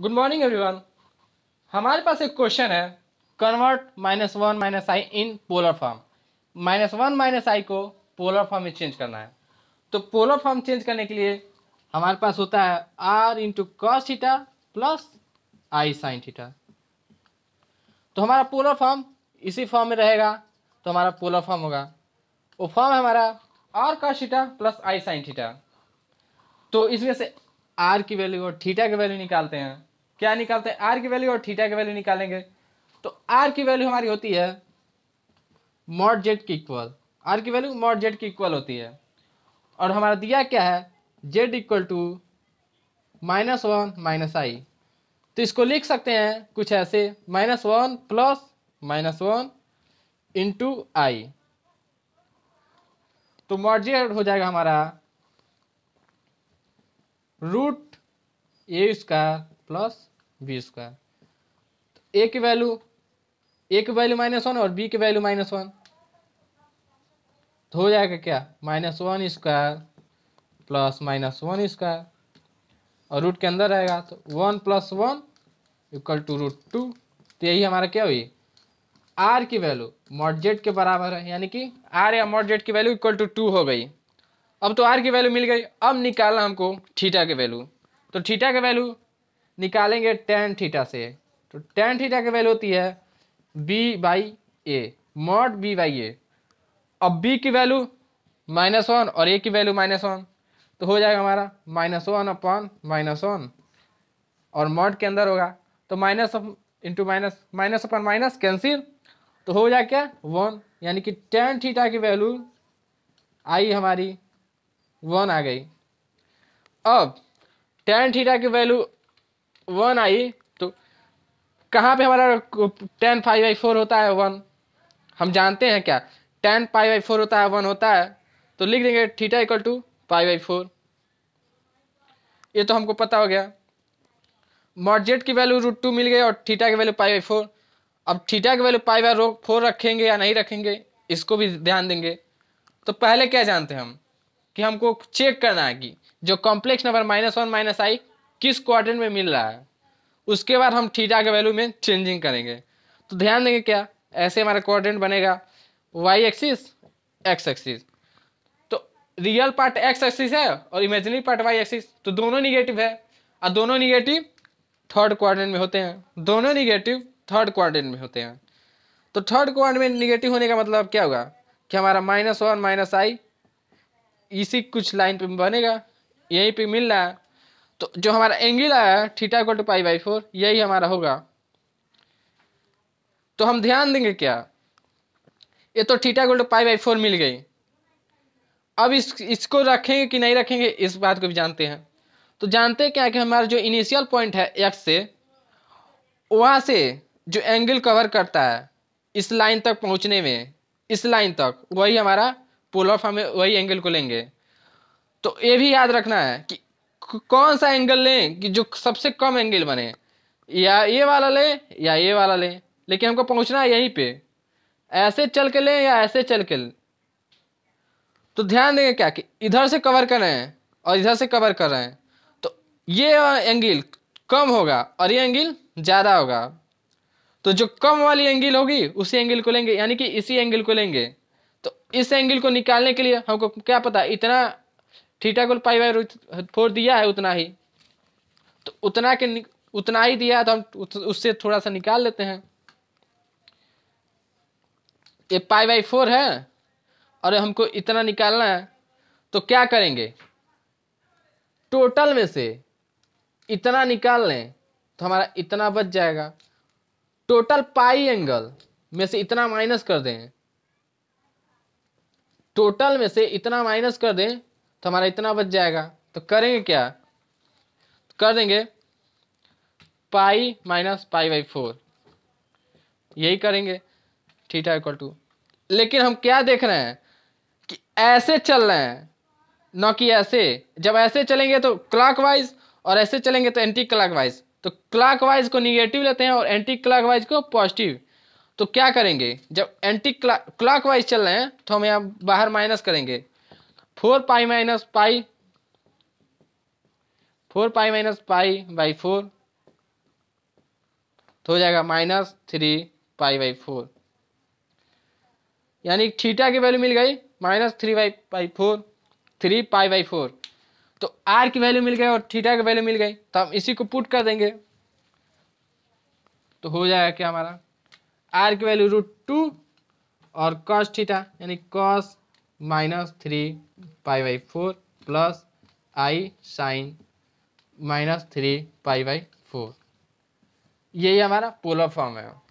good morning everyone हमारे पास एक question है convert minus one minus I in polar form minus one minus I को polar form में change करना है तो पोलर फॉर्म चेंज करने के लिए हमारे पास होता है R into cos theta plus I sine theta तो हमारा पोलर फॉर्म इसी फॉर्म में रहेगा तो हमारा पोलर फॉर्म होगा वो फॉर्म है हमारा R cos theta plus I sine theta तो इसमें से आर की वैल्यू और थीटा की वैल्यू निकालते हैं क्या निकालते हैं आर की वैल्यू और थीटा की वैल्यू निकालेंगे तो आर की वैल्यू हमारी होती है मॉड जेड की इक्वल आर की वैल्यू मॉड जेड की इक्वल होती है और हमारा दिया क्या है Z equal to minus one minus I तो इसको लिख सकते हैं कुछ ऐसे minus one plus minus one into I तो मॉड जेड हो जाएगा हमारा root A square plus B square तो ए की वैल्यू ए की वैल्यू माइनस वन और बी की वैल्यू माइनस वन तो हो जाएगा क्या minus one square plus minus one square और रूट के अंदर रहेगा तो one plus one equal to root two तो यही हमारा क्या हुई आर की वैल्यू मॉडजेट के बराबर है यानी कि आर या मॉडजेट की वैल्यू इक्वल टू टू हो गई अब तो आर की वैल्यू मिल गई अब निकालना हमको थीटा की वैल्यू तो थीटा की वैल्यू निकालेंगे टेन थीटा से तो टेन थीटा की वैल्यू होती है B by A mod B by A अब बी की वैल्यू माइनस वन और ए की वैल्यू माइनस वन तो हो जाएगा हमारा minus one upon minus one और मॉड के अंदर होगा तो minus into minus minus upon minus cancel तो हो जाए क्या वन यानी कि टेन थीटा की वैल्यू आई हमारी वन आ गई अब टेन थीटा की वैल्यू वन आई तो कहाँ पे हमारा टेन फाइव बाई फोर होता है वन हम जानते हैं क्या टेन फाइव बाई फोर होता है वन होता है तो लिख देंगे theta equal to five by four ये तो हमको पता हो गया मॉडजेट की वैल्यू रूट टू मिल गई और थीटा की वैल्यू पाई बाई फोर अब थीटा की वैल्यू पाई बाई फोर रखेंगे या नहीं रखेंगे इसको भी ध्यान देंगे तो पहले क्या जानते हैं हम कि हमको चेक करना है कि जो complex number minus one minus I किस क्वार में मिल रहा है उसके बाद हम थीटा के वैल्यू में चेंजिंग करेंगे तो ध्यान देंगे क्या ऐसे हमारा क्वाड्रेंट बनेगा वाई एक्सिस एक्स एक्सिस तो रियल पार्ट एक्स एक्सिस है और इमेजिनरी पार्ट वाई एक्सिस तो दोनों निगेटिव है और दोनों निगेटिव थर्ड क्वाड्रेंट में होते हैं दोनों निगेटिव थर्ड क्वाड्रेंट में होते हैं तो थर्ड क्वार में निगेटिव होने का मतलब क्या होगा कि हमारा माइनस वन माइनस आई इसी कुछ लाइन पे बनेगा यहीं पे मिल रहा है तो जो हमारा एंगल आया theta equal to pi by four यही हमारा होगा तो हम ध्यान देंगे क्या ये तो theta equal to pi by four मिल गई अब इस इसको रखेंगे कि नहीं रखेंगे इस बात को भी जानते हैं तो जानते हैं क्या कि हमारा जो इनिशियल पॉइंट है एक्स से वहाँ से जो एंगल कवर करता है इस लाइन तक पहुँचने में इस लाइन तक वही हमारा पोल ऑफ हमें वही एंगल को लेंगे तो ये भी याद रखना है कि कौन सा एंगल लें कि जो सबसे कम एंगल बने या ये वाला लें या ये वाला लें लेकिन हमको पहुंचना है यहीं पे ऐसे चल के लें या ऐसे चल के लें तो ध्यान देंगे क्या कि इधर से कवर कर रहे हैं और इधर से कवर कर रहे हैं तो ये एंगल कम होगा और ये एंगल ज़्यादा होगा तो जो कम वाली एंगल होगी उसी एंगल को लेंगे यानी कि इसी एंगल को लेंगे तो इस एंगल को निकालने के लिए हमको क्या पता इतना थीटा को पाई बाई फोर दिया है उतना ही तो उतना के उतना ही दिया है तो हम उससे थोड़ा सा निकाल लेते हैं ये पाई बाई फोर है और हमको इतना निकालना है तो क्या करेंगे टोटल में से इतना निकाल लें तो हमारा इतना बच जाएगा टोटल पाई एंगल में से इतना माइनस कर दें टोटल में से इतना माइनस कर दें तो हमारा इतना बच जाएगा तो करेंगे क्या तो कर देंगे pi minus pi by four यही करेंगे थीटा इक्वल टू लेकिन हम क्या देख रहे हैं कि ऐसे चल रहे हैं न कि ऐसे जब ऐसे चलेंगे तो क्लॉकवाइज और ऐसे चलेंगे तो एंटी क्लॉकवाइज तो क्लॉकवाइज को निगेटिव लेते हैं और एंटी क्लॉकवाइज को पॉजिटिव तो क्या करेंगे जब एंटी क्लॉकवाइज चल रहे हैं तो हम यहाँ बाहर माइनस करेंगे four pi minus pi four pi minus pi by four तो हो जाएगा minus three pi by four यानी थीटा की वैल्यू मिल गई minus three by by four three pi by four तो आर की वैल्यू मिल गई और थीटा की वैल्यू मिल गई तो हम इसी को पुट कर देंगे तो हो जाएगा क्या हमारा आर की वैल्यू रूट टू और कॉस थीटा यानी cos minus three pi by four plus I sine minus three pi by four यही हमारा पोलर फॉर्म है